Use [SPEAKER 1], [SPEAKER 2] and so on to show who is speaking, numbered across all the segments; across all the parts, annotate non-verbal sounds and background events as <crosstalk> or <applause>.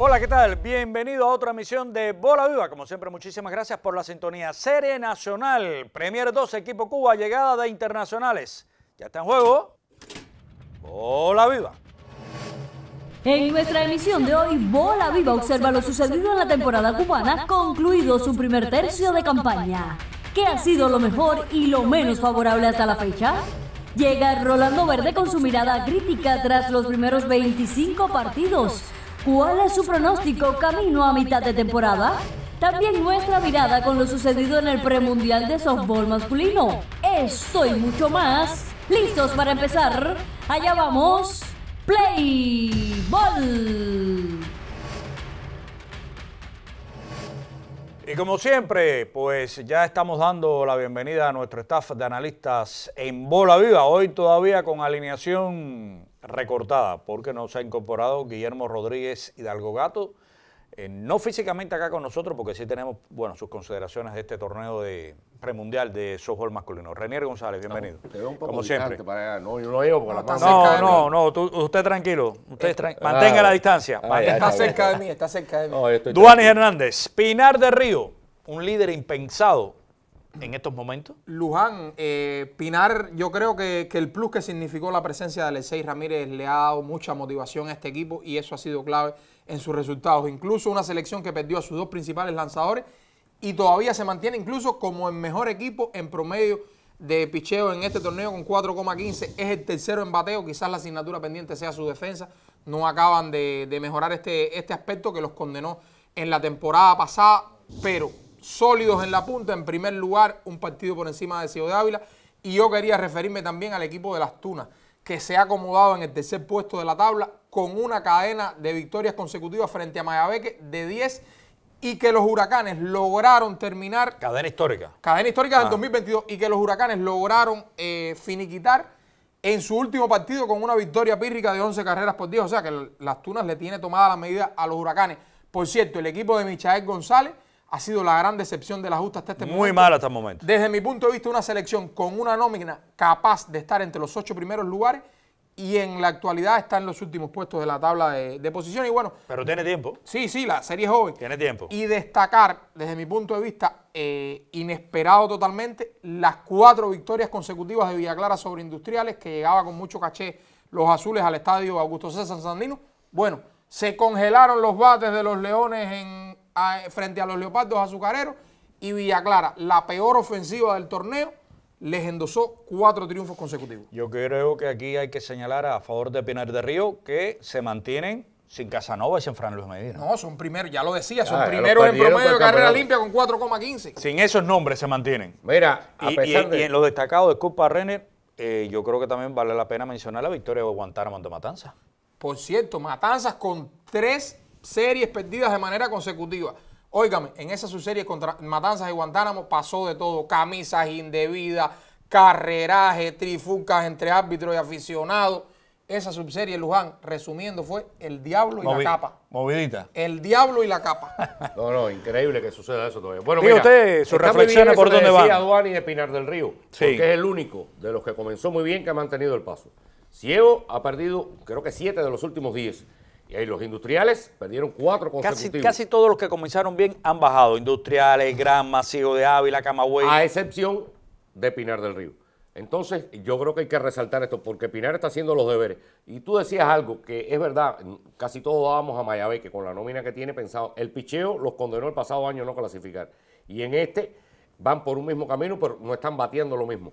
[SPEAKER 1] Hola, ¿qué tal?
[SPEAKER 2] Bienvenido a otra emisión de Bola Viva. Como siempre, muchísimas gracias por la sintonía. Serie Nacional, Premier 2, equipo Cuba, llegada de internacionales. Ya está en juego. Bola Viva.
[SPEAKER 3] En nuestra emisión de hoy, Bola Viva observa lo sucedido en la temporada cubana, concluido su primer tercio de campaña. ¿Qué ha sido lo mejor y lo menos favorable hasta la fecha? Llega Rolando Verde con su mirada crítica tras los primeros 25 partidos ¿Cuál es su pronóstico camino a mitad de temporada? También nuestra mirada con lo sucedido en el premundial de softball masculino. Estoy mucho más. ¿Listos para empezar? Allá vamos. Play Ball.
[SPEAKER 2] Y como siempre, pues ya estamos dando la bienvenida a nuestro staff de analistas en Bola Viva. Hoy todavía con alineación recortada porque nos ha incorporado Guillermo Rodríguez Hidalgo Gato. Eh, no físicamente acá con nosotros, porque sí tenemos bueno, sus consideraciones de este torneo de premundial de softball masculino. Renier González, bienvenido. Como siempre. No, no No, usted tranquilo. Eh, mantenga ah, la distancia. Ah, está cerca de mí, está cerca de mí. No, Hernández,
[SPEAKER 4] Pinar de Río, un líder impensado en estos momentos? Luján, eh, Pinar, yo creo que, el plus que significó la presencia de 6 Ramírez le ha dado mucha motivación a este equipo y eso ha sido clave en sus resultados. Incluso una selección que perdió a sus dos principales lanzadores y todavía se mantiene incluso como el mejor equipo en promedio de picheo en este torneo con 4,15. Es el tercero en bateo, quizás la asignatura pendiente sea su defensa. No acaban de, mejorar este, este aspecto que los condenó en la temporada pasada, pero sólidos en la punta. En primer lugar, un partido por encima de Ciudad Ávila. Y yo quería referirme también al equipo de las Tunas, que se ha acomodado en el tercer puesto de la tabla con una cadena de victorias consecutivas frente a Mayabeque de 10 y que los huracanes lograron terminar...
[SPEAKER 2] Cadena histórica.
[SPEAKER 4] Cadena histórica del 2022 ah. y que los huracanes lograron eh, finiquitar en su último partido con una victoria pírrica de 11 carreras por 10. O sea que las Tunas le tiene tomada la medida a los huracanes. Por cierto, el equipo de Michael González ha sido la gran decepción de la justa hasta este Muy momento. Muy mala hasta el momento. Desde mi punto de vista, una selección con una nómina capaz de estar entre los ocho primeros lugares y en la actualidad está en los últimos puestos de la tabla de, posición. Y bueno,
[SPEAKER 2] Pero tiene tiempo. Sí, sí, la serie joven. Tiene tiempo.
[SPEAKER 4] Y destacar, desde mi punto de vista, eh, inesperado totalmente, las cuatro victorias consecutivas de Villa Clara sobre Industriales, que llegaba con mucho caché los azules al estadio Augusto César Sandino. Bueno, se congelaron los bates de los Leones en frente a los Leopardos Azucareros y Clara, la peor ofensiva del torneo, les endosó cuatro triunfos consecutivos.
[SPEAKER 2] Yo creo que aquí hay que señalar a favor de Pinar de Río que se mantienen sin Casanova y sin Fran Luis Medina. No, son primeros, ya lo decía, son ah, primeros en promedio de carrera
[SPEAKER 4] limpia con 4,15.
[SPEAKER 2] Sin esos nombres se mantienen. Mira, y, en lo destacado de Copa Renner, eh, yo creo que también vale la pena mencionar la victoria
[SPEAKER 4] de Guantánamo de Matanzas. Por cierto, Matanzas con tres series perdidas de manera consecutiva. Óigame, en esa subseries contra Matanzas y Guantánamo pasó de todo, camisas indebidas, carreraje, trifuncas entre árbitros y aficionados. Esa subserie, Luján, resumiendo, fue El Diablo y la Capa. Movidita. El Diablo y la Capa.
[SPEAKER 5] <laughs> No, no, increíble que suceda eso todavía. Bueno, mira, usted sus reflexiones por dónde va. Duani de Pinar del Río, porque es el único de los que comenzó muy bien que ha mantenido el paso. Ciego
[SPEAKER 2] ha perdido, creo que siete de los últimos diez. Y ahí los industriales perdieron cuatro consecutivos. Casi, todos los que comenzaron bien han bajado. Industriales, Gran, Sigo de Ávila, Camagüey. A
[SPEAKER 5] excepción de Pinar del Río. Entonces, yo creo que hay que resaltar esto, porque Pinar está haciendo los deberes. Y tú decías algo que es verdad, casi todos vamos a Mayabeque, que con la nómina que tiene pensado, el picheo los condenó el pasado año a no clasificar. Y en este van por un mismo camino, pero no están batiendo lo mismo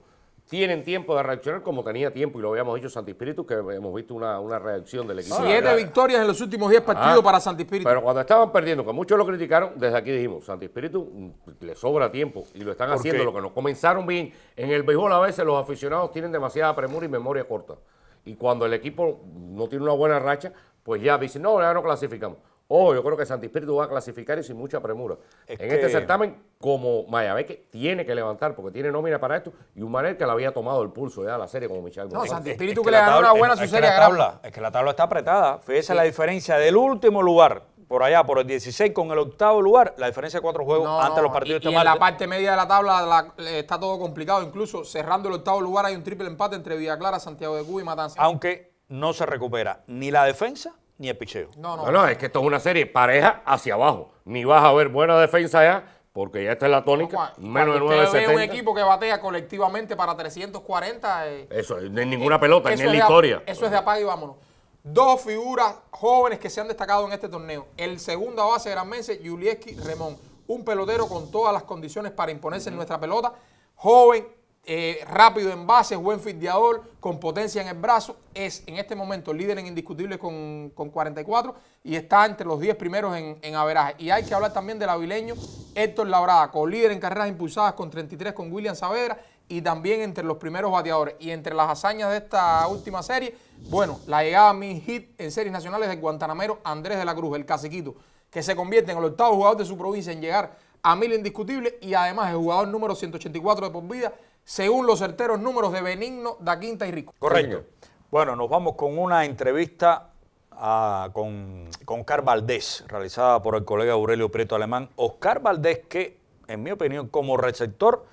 [SPEAKER 5] tienen tiempo de reaccionar como tenía tiempo y lo habíamos dicho Santi Espíritu, que hemos visto una, reacción del equipo. Siete victorias en los últimos diez partidos para Santi Espíritu. Pero cuando estaban perdiendo, que muchos lo criticaron, desde aquí dijimos, Santi Espíritu mm, le sobra tiempo y lo están haciendo, lo que nos comenzaron bien. En el béisbol a veces los aficionados tienen demasiada premura y memoria corta. Y cuando el equipo no tiene una buena racha, pues ya dicen, no, ya no clasificamos. Ojo, oh, yo creo que Santi Espíritu va a clasificar y sin mucha premura. en este certamen, como Mayabeque tiene que levantar, porque tiene nómina para esto, y un Manel que le había tomado el pulso ya a la serie como Michel No, Santi Espíritu es que, le ganó una buena su serie. Tabla,
[SPEAKER 2] es que la tabla está apretada. Fíjese la diferencia del último lugar, por allá, por el 16 con el octavo lugar, la diferencia de cuatro juegos antes de los partidos y, y en este la
[SPEAKER 4] parte media de la tabla está todo complicado. Incluso cerrando el octavo lugar hay un triple empate entre Clara, Santiago de Cuba y Matanza. Aunque
[SPEAKER 2] no se recupera ni la defensa ni el picheo. No, no, es que esto es una serie pareja
[SPEAKER 5] hacia abajo. Ni vas a ver buena defensa ya, porque ya está es la tónica, menos de 970. tiene un
[SPEAKER 4] equipo que batea colectivamente para 340. Eh,
[SPEAKER 5] eso, ni ninguna pelota, ni en la historia.
[SPEAKER 4] eso es de apague y vámonos. Dos figuras jóvenes que se han destacado en este torneo. El segunda base gran Mense, Julieski Remón. Un pelotero con todas las condiciones para imponerse en nuestra pelota. Joven, eh, rápido en base, buen fideador, con potencia en el brazo. Es en este momento líder en indiscutibles con, 44 y está entre los 10 primeros en, en averaje. Y hay que hablar también del avileño Héctor Labrada, con líder en carreras impulsadas con 33 con William Saavedra y también entre los primeros bateadores. Y entre las hazañas de esta última serie, bueno, la llegada a mi hit en series nacionales de Guantanamero Andrés de la Cruz, el caciquito, que se convierte en el octavo jugador de su provincia en llegar a mil indiscutibles y además el jugador número 184 de por vida según los certeros números de Benigno, Da Quinta y Rico. Correcto.
[SPEAKER 2] Bueno, nos vamos con una entrevista ah, con, con Valdés, realizada por el colega Aurelio Prieto Alemán. Oscar Valdés, que en mi opinión como receptor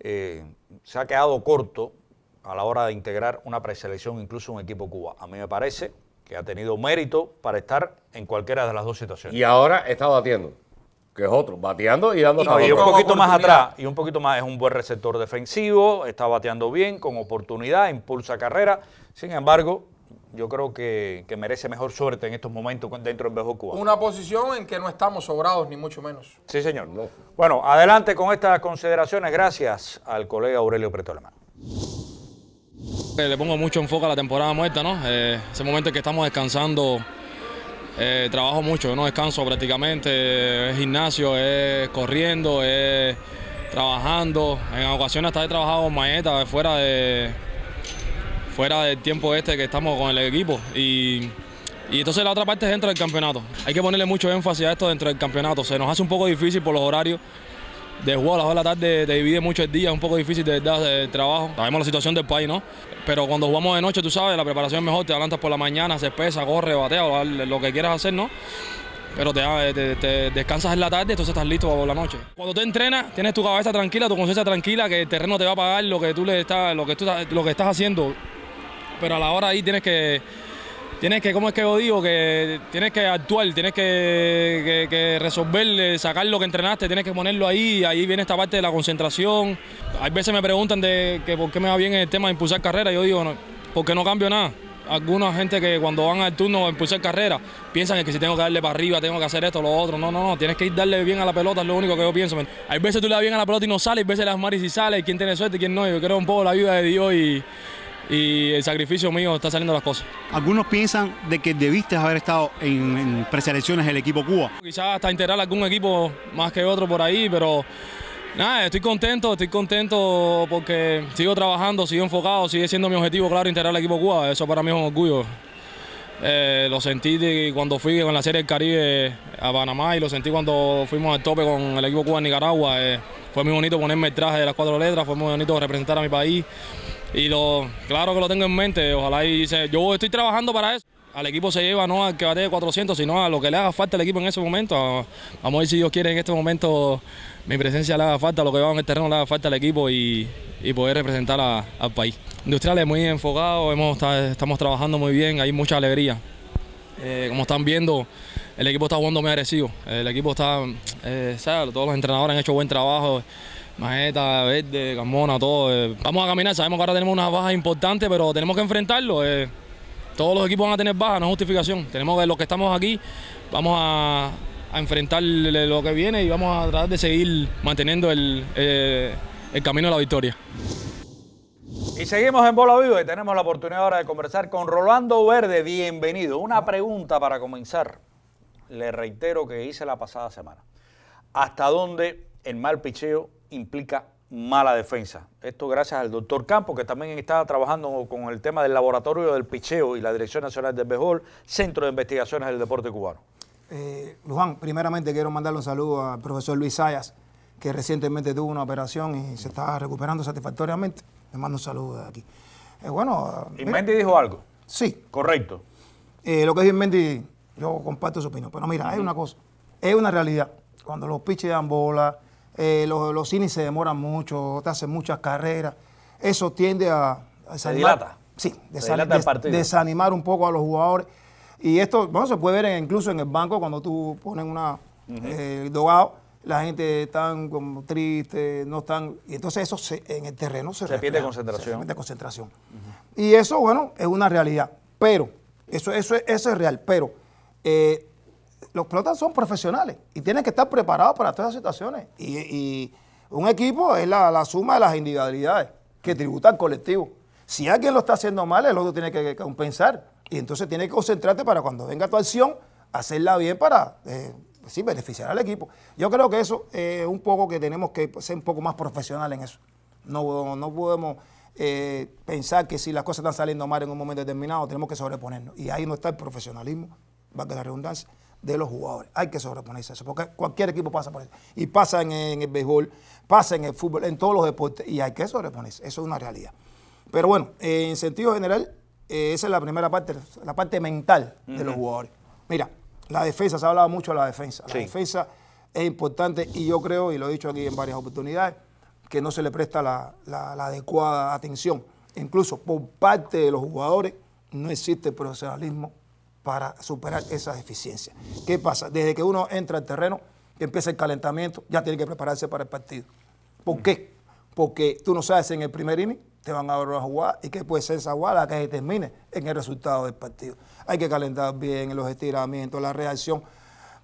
[SPEAKER 2] eh, se ha quedado corto a la hora de integrar una preselección, incluso un equipo Cuba. A mí me parece que ha tenido mérito para estar en cualquiera de las dos situaciones. Y ahora
[SPEAKER 5] está batiendo que es otro, bateando y dando y un poquito más atrás,
[SPEAKER 2] y un poquito más, es un buen receptor defensivo, está bateando bien, con oportunidad, impulsa carrera. Sin embargo, yo creo que, merece mejor suerte en estos momentos dentro del Bajo Cuba. Una posición en que no
[SPEAKER 4] estamos sobrados, ni mucho menos.
[SPEAKER 2] Sí, señor. Bueno, adelante con estas consideraciones. Gracias al colega Aurelio Pretolema.
[SPEAKER 6] Eh, le pongo mucho enfoque a la temporada muerta, ¿no? Eh, ese momento en que estamos descansando eh, trabajo mucho, no descanso prácticamente, es eh, gimnasio, es eh, corriendo, es trabajando. En ocasiones hasta he trabajado con maeta fuera de fuera del tiempo este que estamos con el equipo. y entonces la otra parte es dentro del campeonato. Hay que ponerle mucho énfasis a esto dentro del campeonato. Se nos hace un poco difícil por los horarios, de jugar a las de la tarde te divide mucho el día, es un poco difícil de verdad el trabajo. Sabemos la situación del país, ¿no? Pero cuando jugamos de noche, tú sabes, la preparación mejor, te adelantas por la mañana, se pesa, corre, batea, lo que quieras hacer, ¿no? pero ah, te, descansas en la tarde, entonces estás listo para la noche. Cuando te entrenas, tienes tu cabeza tranquila, tu conciencia tranquila, que el terreno te va a pagar lo que tú le estás, lo que tú, lo que estás haciendo. Pero a la hora ahí tienes que tienes que, cómo es que yo digo, que tienes que actuar, tienes que, que, resolver, eh, sacar lo que entrenaste, tienes que ponerlo ahí, ahí viene esta parte de la concentración. Hay veces me preguntan de que por qué me va bien el tema de impulsar carrera, yo digo, no, porque no cambio nada. Alguna gente que cuando van al turno a impulsar carrera piensan que si tengo que darle para arriba, tengo que hacer esto, lo otro. No, no, no, tienes que ir darle bien a la pelota, es lo único que yo pienso. Hay veces tú le das bien a la pelota y no sale, hay veces las maris y sale, quién tiene suerte, y quién no. Yo creo un poco la vida de Dios y y el sacrificio mío está saliendo las cosas. Algunos piensan de que debiste haber estado en, preselecciones del equipo Cuba. Quizás hasta integrar algún equipo más que otro por ahí, pero nada, estoy contento, estoy contento porque sigo trabajando, sigo enfocado, sigue siendo mi objetivo, claro, integrar al equipo Cuba. Eso para mí es un orgullo. Eh, lo sentí cuando fui con la Serie del Caribe a Panamá y lo sentí cuando fuimos al tope con el equipo Cuba en Nicaragua. Eh, fue muy bonito ponerme el traje de las cuatro letras, fue muy bonito representar a mi país. Y lo, claro que lo tengo en mente, ojalá y dice yo estoy trabajando para eso. Al equipo se lleva no al que batee 400, sino a lo que le haga falta al equipo en ese momento. Ah, vamos a ver si Dios quiere en este momento mi presencia le haga falta, lo que va en el terreno le haga falta al equipo y, poder representar al país. Industrial es muy enfocado, estamos trabajando muy bien, hay mucha alegría. Eh, como están viendo, el equipo está jugando muy El equipo está, eh, todos los entrenadores han hecho buen trabajo. Majeta, Verde, Camona, todo. Eh, vamos a caminar, sabemos que ahora tenemos una baja importante, pero tenemos que enfrentarlo. todos los equipos van a tener baja, no justificación. Tenemos que los que estamos aquí, vamos a, enfrentar lo que viene y vamos a tratar de seguir manteniendo el, el camino a la victoria.
[SPEAKER 2] Y seguimos en Bola Viva y tenemos la oportunidad ahora de conversar con Rolando Verde. Bienvenido. Una pregunta para comenzar. Le reitero que hice la pasada semana. ¿Hasta dónde el mal picheo implica mala defensa? Esto gracias al doctor Campos, que también está trabajando con el tema del laboratorio del picheo y la Dirección Nacional del Béisbol, Centro de Investigaciones del Deporte Cubano.
[SPEAKER 3] Eh, Juan, primeramente quiero mandarle un saludo al profesor Luis Sayas, que recientemente tuvo una operación y se está recuperando satisfactoriamente. Le mando un saludo de aquí. Eh, bueno. dijo algo.
[SPEAKER 2] Sí. Correcto.
[SPEAKER 3] Eh, lo que dijo Inmendi, yo comparto su opinión. Pero mira, hay una cosa. Es una realidad. Cuando los piches dan bola, eh, los, los cines se demoran mucho, te hacen muchas carreras. Eso tiende a. a Sí, desanimar un poco a los jugadores. Y esto, bueno, se puede ver incluso en el banco cuando tú pones una eh, dogado la gente está como triste, no están. Y entonces eso en el terreno se, se pierde concentración. Se pierde concentración. Y eso, bueno, es una realidad. Pero, eso, eso, eso es real. Pero eh, los pelotas son profesionales y tienen que estar preparados para todas las situaciones. Y, un equipo es la, suma de las individualidades que tributa al colectivo. Si alguien lo está haciendo mal, el otro tiene que compensar. Y entonces tiene que concentrarte para cuando venga tu acción, hacerla bien para eh, sí, beneficiará al equipo. Yo creo que eso es eh, un poco que tenemos que ser un poco más profesional en eso. No, no podemos eh, pensar que si las cosas están saliendo mal en un momento determinado, tenemos que sobreponernos. Y ahí no está el profesionalismo, va de la redundancia, de los jugadores. Hay que sobreponerse a eso, porque cualquier equipo pasa por eso. Y pasa en, el béisbol, pasa en el fútbol, en todos los deportes, y hay que sobreponerse. Eso es una realidad. Pero bueno, eh, en sentido general, esa es la primera parte, la parte mental de los jugadores. Mira, la defensa, se ha hablado mucho de la defensa. La defensa es importante y yo creo, y lo he dicho aquí en varias oportunidades, que no se le presta la, adecuada atención. Incluso por parte de los jugadores no existe profesionalismo para superar esas deficiencias. ¿Qué pasa? Desde que uno entra al terreno, empieza el calentamiento, ya tiene que prepararse para el partido. ¿Por mm. qué? Porque tú no sabes en el primer inning se van a volver a jugar y que puede ser esa jugada que que termine en el resultado del partido. Hay que calentar bien los estiramientos, la reacción,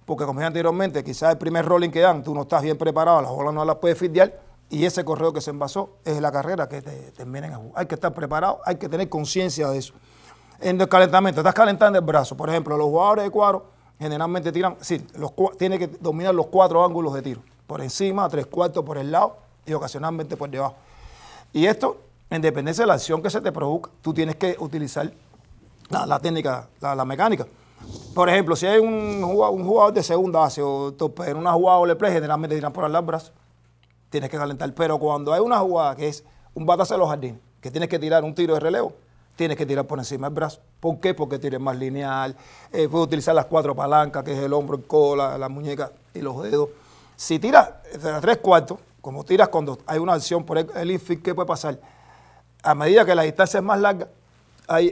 [SPEAKER 3] porque como dije anteriormente, quizás el primer rolling que dan, tú no estás bien preparado, las bolas no las puedes fidear y ese correo que se envasó es la carrera que te en el juego. Hay que estar preparado, hay que tener conciencia de eso. En el calentamiento, estás calentando el brazo. Por ejemplo, los jugadores de cuadro generalmente tiran, sí, los, tiene que dominar los cuatro ángulos de tiro, por encima, tres cuartos por el lado y ocasionalmente por debajo. Y esto en de la acción que se te produzca, tú tienes que utilizar la, técnica, la, mecánica. Por ejemplo, si hay un, jugador de segunda base o pues, en una jugada doble play, generalmente tiran por el brazo, tienes que calentar. Pero cuando hay una jugada que es un batazo a los jardines, que tienes que tirar un tiro de relevo, tienes que tirar por encima del brazo. ¿Por qué? Porque tienes más lineal, eh, puedes utilizar las cuatro palancas, que es el hombro, el cola, la, muñeca y los dedos. Si tiras tres cuartos, como tiras cuando hay una acción por el, el infield, ¿qué puede pasar? a medida que la distancia es más larga, hay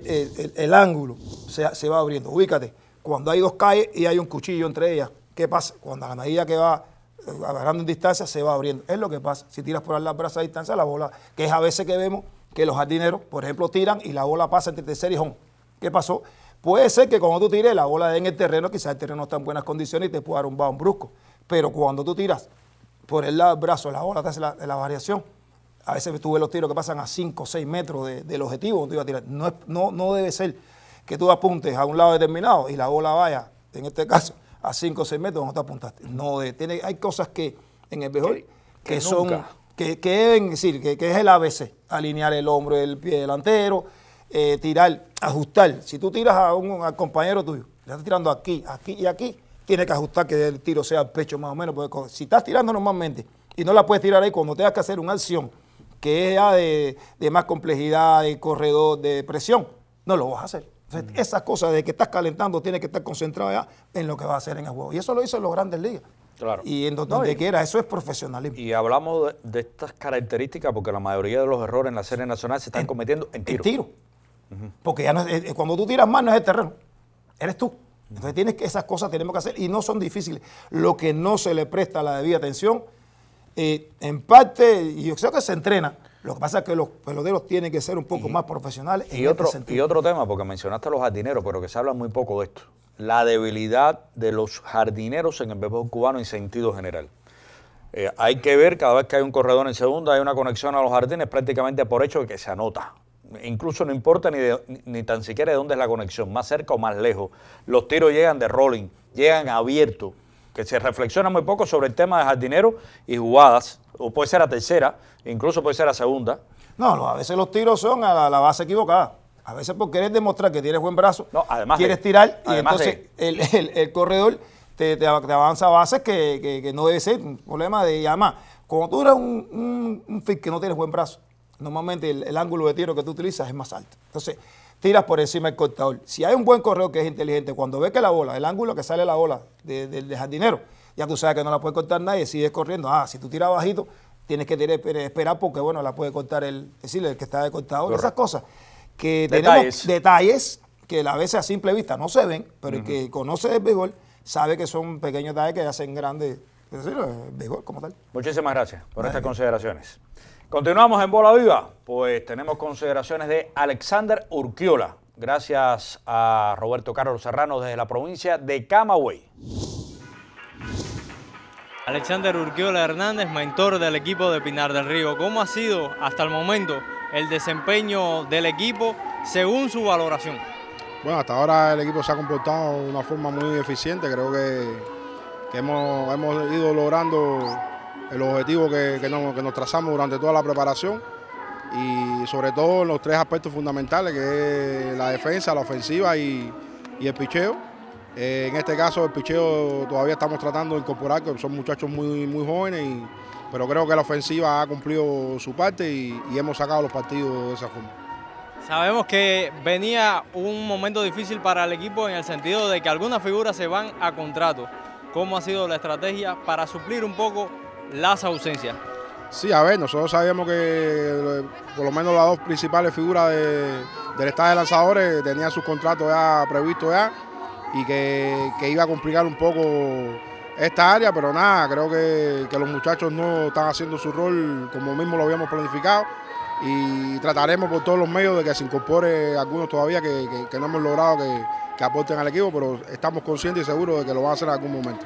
[SPEAKER 3] el, ángulo se, va abriendo. Ubícate, cuando hay dos calles y hay un cuchillo entre ellas, ¿qué pasa? Cuando a medida que va eh, agarrando en distancia se va abriendo. Es lo que pasa. Si tiras por la brazo a distancia, la bola, que es a veces que vemos que los jardineros, por ejemplo, tiran y la bola pasa entre tercer y home. ¿Qué pasó? Puede ser que cuando tú tires la bola en el terreno, quizás el terreno no está en buenas condiciones y te pueda dar un brusco. Pero cuando tú tiras por el brazo, la bola te hace la variación a veces tuve los tiros que pasan a 5 o 6 metros del objetivo donde iba a tirar. No, no, no debe ser que tú apuntes a un lado determinado y la bola vaya, en este caso, a 5 o 6 metros donde te apuntaste. No, de, tiene, hay cosas que en el mejor que, son, que, deben decir, que, es el ABC, alinear el hombro el pie delantero, eh, tirar, ajustar. Si tú tiras a un compañero tuyo, le estás tirando aquí, aquí y aquí, tiene que ajustar que el tiro sea al pecho más o menos, porque si estás tirando normalmente y no la puedes tirar ahí, cuando tengas que hacer una acción, que es ya de, más complejidad, de corredor, de presión, no lo vas a hacer. Mm. Esas cosas de que estás calentando tienes que estar concentrado ya en lo que vas a hacer en el juego. Y eso lo hizo en los grandes ligas.
[SPEAKER 2] Claro. Y en donde, quiera,
[SPEAKER 3] eso es profesionalismo.
[SPEAKER 2] Y hablamos de, estas características porque la mayoría de los errores en la serie nacional se están cometiendo en tiro. En tiro.
[SPEAKER 3] Porque ya cuando tú tiras más no es el terreno, eres tú. Entonces tienes que, esas cosas tenemos que hacer y no son difíciles. Lo que no se le presta la debida atención eh, en parte, yo creo que se entrena. Lo que pasa es que los peloteros tienen que ser un poco más profesionales. y, este otro, y
[SPEAKER 2] otro tema, porque mencionaste a los jardineros, pero que se habla muy poco de esto. La debilidad de los jardineros en el béisbol cubano en sentido general. Eh, hay que ver, cada vez que hay un corredor en segunda, hay una conexión a los jardines prácticamente por hecho que se anota. Incluso no importa ni, ni, ni tan siquiera de dónde es la conexión, más cerca o más lejos. Los tiros llegan de rolling, llegan abiertos que se reflexiona muy poco sobre el tema de jardinero y jugadas, o puede ser a tercera, incluso puede ser a segunda.
[SPEAKER 3] No, a veces los tiros son a la, base equivocada. A veces por querer demostrar que tienes buen brazo, además quieres tirar y entonces el, corredor te, te, avanza bases que, no debe ser un problema de... llamar. cuando tú eres un, fit que no tienes buen brazo, normalmente el, el ángulo de tiro que tú utilizas es más alto. Entonces, tiras por encima del cortador. Si hay un buen correo que es inteligente, cuando ve que la bola, el ángulo que sale la bola del de, jardinero, ya tú sabes que no la puede cortar nadie, sigues corriendo. Ah, si tú tiras bajito, tienes que esperar porque, bueno, la puede cortar el, que está de cortador, y esas cosas. Que detalles. detalles que a veces a simple vista no se ven, pero el que conoce el béisbol sabe que son pequeños detalles que hacen grandes, es el béisbol como tal.
[SPEAKER 2] Muchísimas gracias por estas consideraciones. Continuamos en Bola Viva, pues tenemos consideraciones de Alexander Urquiola, gracias a Roberto Carlos Serrano desde la provincia de Camagüey. Alexander Urquiola Hernández, mentor del equipo de Pinar del Río. ¿Cómo ha sido hasta el momento el desempeño del equipo según su valoración?
[SPEAKER 7] Bueno, hasta ahora el equipo se ha comportado de una forma muy eficiente. Creo que, hemos, hemos ido logrando el objetivo que, nos, trazamos durante toda la preparación y sobre todo los tres aspectos fundamentales que es la defensa, la ofensiva y, el picheo. Eh, en este caso el picheo todavía estamos tratando de incorporar, que son muchachos muy, muy jóvenes, pero creo que la ofensiva ha cumplido su parte y, y hemos sacado los partidos de esa forma.
[SPEAKER 6] Sabemos que venía un momento difícil para el equipo en el sentido de que algunas figuras se van a contrato. ¿Cómo ha sido la
[SPEAKER 2] estrategia para suplir un poco las ausencias.
[SPEAKER 7] Sí, a ver, nosotros sabíamos que eh, por lo menos las dos principales figuras del estado de lanzadores tenían sus contratos ya previstos ya y que, iba a complicar un poco esta área, pero nada, creo que, los muchachos no están haciendo su rol como mismo lo habíamos planificado y trataremos por todos los medios de que se incorpore algunos todavía que, que no hemos logrado que, aporten al equipo, pero estamos conscientes y seguros de que lo van a hacer en algún momento.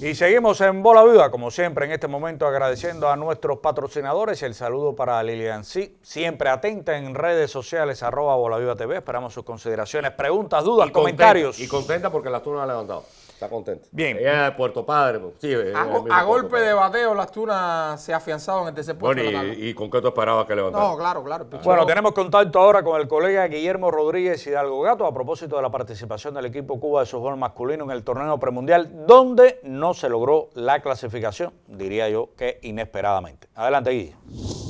[SPEAKER 2] Y seguimos en Bola Viva, como siempre, en este momento agradeciendo a nuestros patrocinadores. El saludo para Lilian Sí, siempre atenta en redes sociales, arroba Bola Viva TV. Esperamos sus consideraciones, preguntas, dudas, comentarios. y contenta porque la turno ha levantado. Está contento. Bien. Ella de Puerto Padre. Pues, a,
[SPEAKER 4] golpe de bateo, las Tunas se ha afianzado en el tercer puesto. Bueno,
[SPEAKER 2] y, con qué tú esperabas que levantara?
[SPEAKER 4] No, claro, claro. Bueno,
[SPEAKER 2] tenemos contacto ahora con el colega Guillermo Rodríguez Hidalgo Gato a propósito de la participación del equipo Cuba de fútbol masculino en el torneo premundial, donde no se logró la clasificación, diría yo que inesperadamente. Adelante, Guillermo.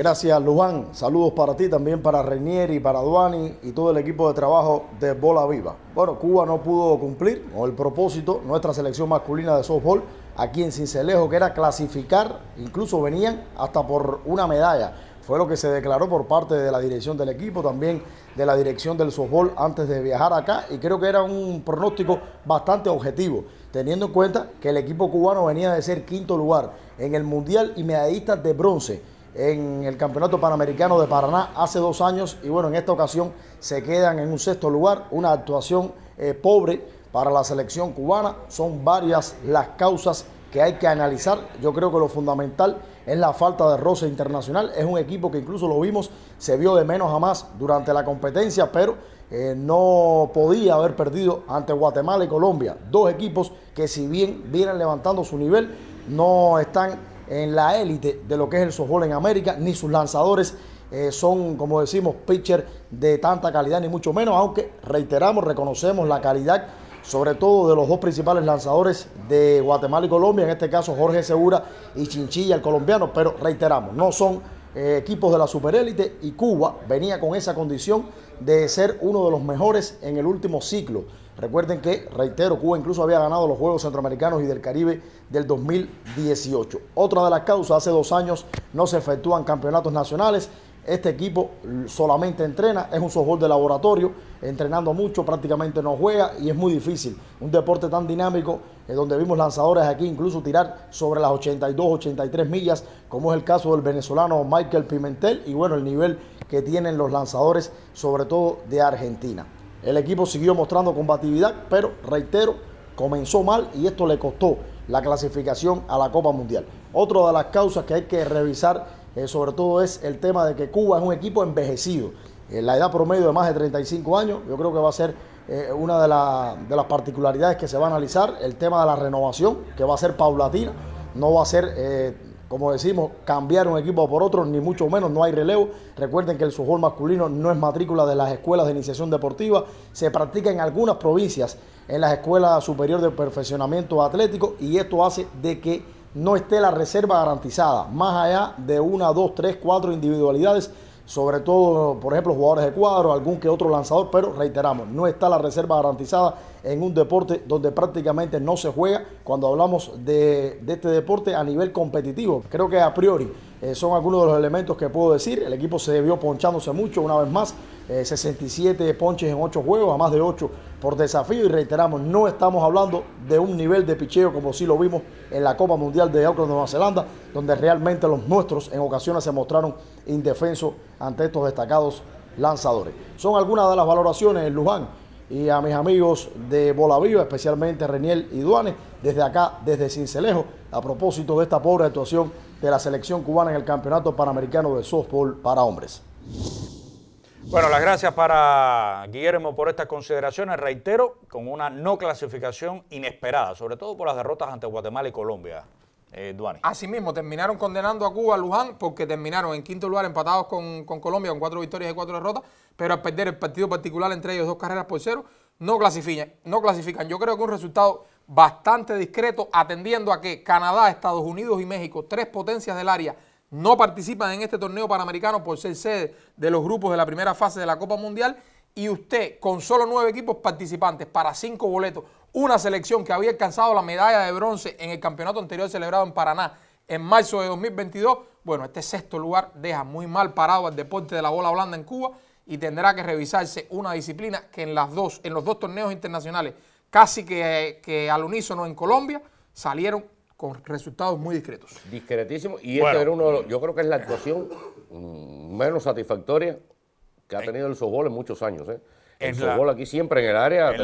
[SPEAKER 1] Gracias, Luján. Saludos para ti, también para y para Duani y todo el equipo de trabajo de Bola Viva. Bueno, Cuba no pudo cumplir con el propósito, nuestra selección masculina de softball, aquí en Cincelejo, que era clasificar, incluso venían hasta por una medalla. Fue lo que se declaró por parte de la dirección del equipo, también de la dirección del softball antes de viajar acá, y creo que era un pronóstico bastante objetivo, teniendo en cuenta que el equipo cubano venía de ser quinto lugar en el Mundial y medallista de bronce en el Campeonato Panamericano de Paraná hace dos años y bueno, en esta ocasión se quedan en un sexto lugar, una actuación eh, pobre para la selección cubana. Son varias las causas que hay que analizar. Yo creo que lo fundamental es la falta de roce internacional. Es un equipo que incluso lo vimos, se vio de menos a más durante la competencia, pero eh, no podía haber perdido ante Guatemala y Colombia. Dos equipos que si bien vienen levantando su nivel, no están en la élite de lo que es el softball en América, ni sus lanzadores eh, son, como decimos, pitchers de tanta calidad, ni mucho menos, aunque reiteramos, reconocemos la calidad, sobre todo de los dos principales lanzadores de Guatemala y Colombia, en este caso Jorge Segura y Chinchilla, el colombiano, pero reiteramos, no son eh, equipos de la superélite y Cuba venía con esa condición de ser uno de los mejores en el último ciclo Recuerden que, reitero, Cuba incluso había ganado los Juegos Centroamericanos y del Caribe del 2018. Otra de las causas, hace dos años no se efectúan campeonatos nacionales. Este equipo solamente entrena, es un softball de laboratorio, entrenando mucho, prácticamente no juega y es muy difícil. Un deporte tan dinámico, en eh, donde vimos lanzadores aquí incluso tirar sobre las 82, 83 millas, como es el caso del venezolano Michael Pimentel y bueno, el nivel que tienen los lanzadores, sobre todo de Argentina. El equipo siguió mostrando combatividad, pero reitero, comenzó mal y esto le costó la clasificación a la Copa Mundial. Otra de las causas que hay que revisar, eh, sobre todo, es el tema de que Cuba es un equipo envejecido. la edad promedio de más de 35 años, yo creo que va a ser eh, una de, de las particularidades que se va a analizar. El tema de la renovación, que va a ser paulatina, no va a ser eh, como decimos, cambiar un equipo por otro, ni mucho menos, no hay relevo. Recuerden que el softball masculino no es matrícula de las escuelas de iniciación deportiva, se practica en algunas provincias, en las escuelas superiores de perfeccionamiento atlético, y esto hace de que no esté la reserva garantizada, más allá de una, dos, tres, cuatro individualidades sobre todo, por ejemplo, jugadores de cuadro, algún que otro lanzador, pero reiteramos, no está la reserva garantizada en un deporte donde prácticamente no se juega cuando hablamos de, este deporte a nivel competitivo. Creo que a priori eh, son algunos de los elementos que puedo decir. El equipo se vio ponchándose mucho, una vez más, 67 eh, ponches en 8 juegos, a más de 8 por desafío y reiteramos, no estamos hablando de un nivel de picheo como si lo vimos en la Copa Mundial de Auckland, Nueva Zelanda, donde realmente los nuestros en ocasiones se mostraron indefensos ante estos destacados lanzadores. Son algunas de las valoraciones en Luján y a mis amigos de Bola Viva, especialmente Reniel y Duane, desde acá, desde Cincelejo, a propósito de esta pobre actuación de la selección cubana en el Campeonato Panamericano de Softball para Hombres.
[SPEAKER 2] Bueno, las gracias para Guillermo por estas consideraciones. Reitero, con una no clasificación inesperada, sobre todo por las derrotas ante Guatemala y Colombia. Eh,
[SPEAKER 4] Asimismo, terminaron condenando a Cuba, a Luján, porque terminaron en quinto lugar empatados con, con Colombia, con cuatro victorias y cuatro derrotas, pero al perder el partido particular entre ellos dos carreras por cero, no clasifican. No clasifican. Yo creo que un resultado bastante discreto, atendiendo a que Canadá, Estados Unidos y México, tres potencias del área, no participan en este torneo panamericano por ser sede de los grupos de la primera fase de la Copa Mundial y usted con solo nueve equipos participantes para cinco boletos, una selección que había alcanzado la medalla de bronce en el campeonato anterior celebrado en Paraná en marzo de 2022, bueno, este sexto lugar deja muy mal parado al deporte de la bola blanda en Cuba y tendrá que revisarse una disciplina que en, las dos, en los dos torneos internacionales, casi que, que al unísono en Colombia, salieron con resultados muy discretos. Discretísimo.
[SPEAKER 5] Y este era uno de los, yo creo que es la actuación menos satisfactoria que ha tenido el softball en muchos años. ¿eh? El softball aquí siempre en el área. En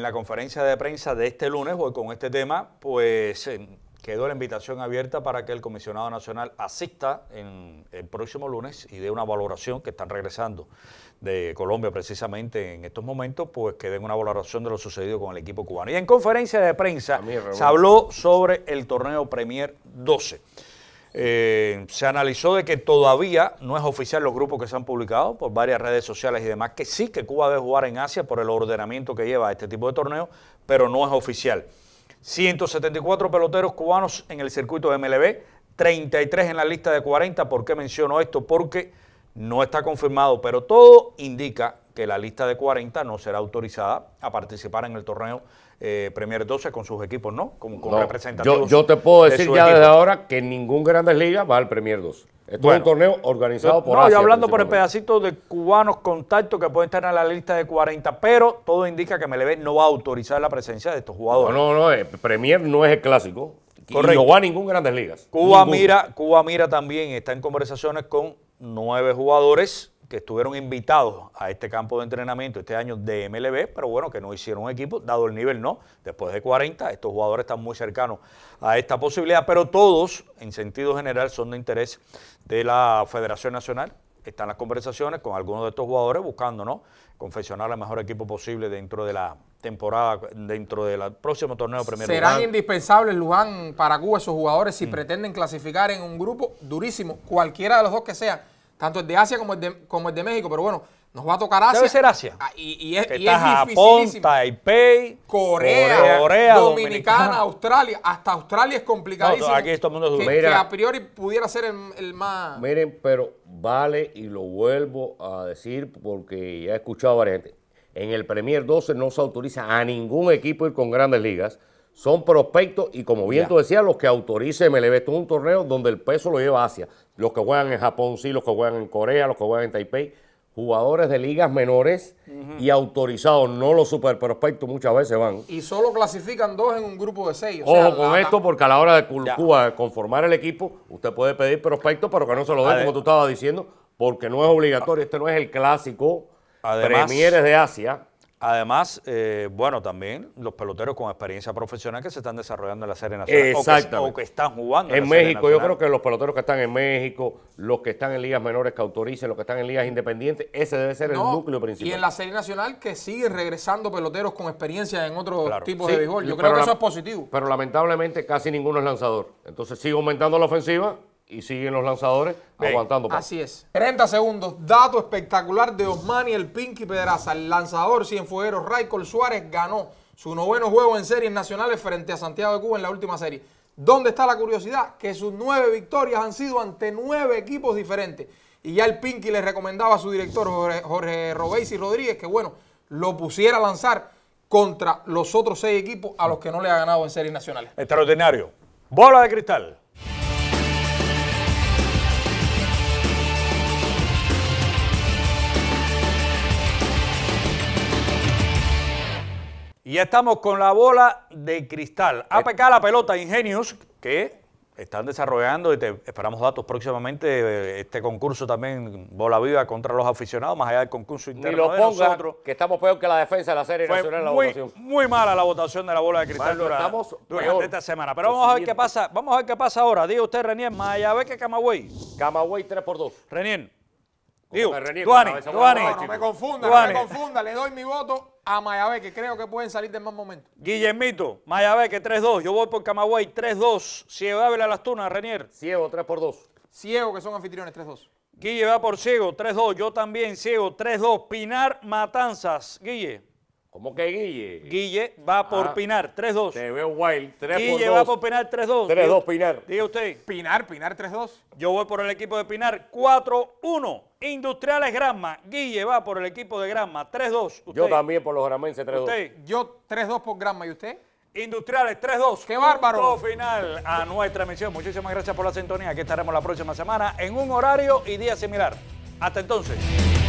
[SPEAKER 2] la, conferencia de prensa de este lunes, hoy con este tema, pues em, quedó la invitación abierta para que el comisionado nacional asista en el próximo lunes y dé una valoración que están regresando de Colombia precisamente en estos momentos, pues que den una valoración de lo sucedido con el equipo cubano. Y en conferencia de prensa se habló sobre el torneo Premier 12. Eh, se analizó de que todavía no es oficial los grupos que se han publicado por varias redes sociales y demás, que sí que Cuba debe jugar en Asia por el ordenamiento que lleva este tipo de torneo, pero no es oficial. 174 peloteros cubanos en el circuito de MLB, 33 en la lista de 40. ¿Por qué menciono esto? Porque no está confirmado, pero todo indica que la lista de 40 no será autorizada a participar en el torneo eh, Premier 12 con sus equipos, ¿no? Con, representantes. Yo, te puedo decir ya desde
[SPEAKER 5] ahora que ningún Grandes Ligas va al Premier 12. Es un torneo organizado por No, Asia, hablando por el
[SPEAKER 2] pedacito de cubanos contacto que pueden estar en la lista de 40, pero todo indica que ve no va a autorizar la presencia de estos jugadores. No,
[SPEAKER 5] no, no eh, Premier no es el clásico. Y no va a ningún Grandes Ligas. Cuba mira,
[SPEAKER 2] Cuba mira también está en conversaciones con nueve jugadores que estuvieron invitados a este campo de entrenamiento este año de MLB, pero bueno, que no hicieron un equipo, dado el nivel no. Después de 40, estos jugadores están muy cercanos a esta posibilidad, pero todos, en sentido general, son de interés de la Federación Nacional. Están las conversaciones con algunos de estos jugadores buscando, ¿no? Confeccionar el mejor equipo posible dentro de la temporada, dentro del próximo torneo Premier Serán
[SPEAKER 4] indispensables, Luján, para esos jugadores si mm. pretenden clasificar en un grupo durísimo, cualquiera de los dos que sea tanto el de Asia como el de, como el de México, pero bueno, nos va a tocar Asia. Debe ser Asia.
[SPEAKER 2] Ah, y, es, que Japón, Taipei,
[SPEAKER 4] Corea, Dominicana, Australia. Hasta Australia es complicadísimo. aquí el que, a priori pudiera ser el, más.
[SPEAKER 5] Miren, pero vale, y lo vuelvo a decir porque ya he escuchado a varias gente. En el Premier 12 no se autoriza a ningún equipo ir con grandes ligas son prospectos y como bien tú decías, los que autorice MLB. Esto es un torneo donde el peso lo lleva Asia. Los que juegan en Japón, sí, los que juegan en Corea, los que juegan en Taipei. Jugadores de ligas menores y autorizados, no los super prospectos muchas veces van.
[SPEAKER 4] Y solo clasifican dos en un grupo de seis. O Ojo con esto, porque a la hora de Cuba
[SPEAKER 5] conformar el equipo, usted puede pedir prospectos, pero que no se lo den, como tú estabas diciendo, porque no es obligatorio. Este no es el clásico
[SPEAKER 2] Premieres de Asia. Además, eh, bueno, también los peloteros con experiencia profesional que se están desarrollando en la Serie Nacional exacto, O, que, están jugando en, en México. yo creo
[SPEAKER 5] que los peloteros que están en México, los que están en ligas menores que autoricen, los que están en ligas independientes, ese debe ser el núcleo principal. Y en la
[SPEAKER 4] Serie Nacional que sigue regresando peloteros con experiencia en otro tipo de béisbol. Yo creo que eso es positivo.
[SPEAKER 5] Pero lamentablemente casi ninguno es lanzador. Entonces sigue aumentando la ofensiva y siguen los lanzadores aguantando. Así
[SPEAKER 4] es. 30 segundos. Dato espectacular de Osmani, el Pinky Pedraza. El lanzador cienfueguero Raikol Suárez ganó su noveno juego en series nacionales frente a Santiago de Cuba en la última serie. ¿Dónde está la curiosidad? Que sus nueve victorias han sido ante nueve equipos diferentes. Y ya el Pinky le recomendaba a su director Jorge, Jorge y Rodríguez que, bueno, lo pusiera a lanzar contra los otros seis equipos a los que no le ha ganado en series nacionales.
[SPEAKER 2] Extraordinario.
[SPEAKER 4] Bola de cristal.
[SPEAKER 2] Ya estamos con la bola de cristal. Eh. APK la pelota Ingenius, que están desarrollando y esperamos datos próximamente. Eh, este concurso también, bola viva contra los aficionados, más allá del concurso interno. Y de que estamos peor que la defensa de la Serie Nacional en la muy, votación. Muy mala la votación de la bola de cristal Estamos durante, esta semana. Pero vamos a ver qué pasa. Vamos a ver qué pasa ahora. Diga usted, Renier, Mayabeque, Camagüey. Camagüey 3 x 2. Renier. Digo, Duane, Duane. me confunda, no me confunda.
[SPEAKER 4] Le doy mi voto a Mayabeque creo que pueden salir del más momento.
[SPEAKER 2] Guillermito, Mayabeque 3-2. Yo voy por Camagüey, 3-2. Ciego Ávila Las Tunas, Renier. Ciego, 3 por 2. Ciego, que son
[SPEAKER 4] anfitriones, 3-2.
[SPEAKER 2] Guille va por Ciego, 3-2. Yo también, Ciego, 3-2. Pinar Matanzas, Guille. ¿Cómo que Guille? Guille va ah, por Pinar, 3-2. Te veo wild, 3 Guille va por Pinar, 3-2. 3-2 Pinar. Diga usted. Pinar, Pinar, 3-2. Yo voy por el equipo de Pinar, 4-1. Industriales Granma, Guille va por el equipo de Granma, 3-2. Yo también
[SPEAKER 5] por los gramenses, 3-2. Usted.
[SPEAKER 2] Yo 3-2 por Granma, ¿y usted? Industriales 3-2. ¡Qué bárbaro! final a nuestra emisión. Muchísimas gracias por la sintonía. Aquí estaremos la próxima semana en un horario y día similar. Hasta entonces.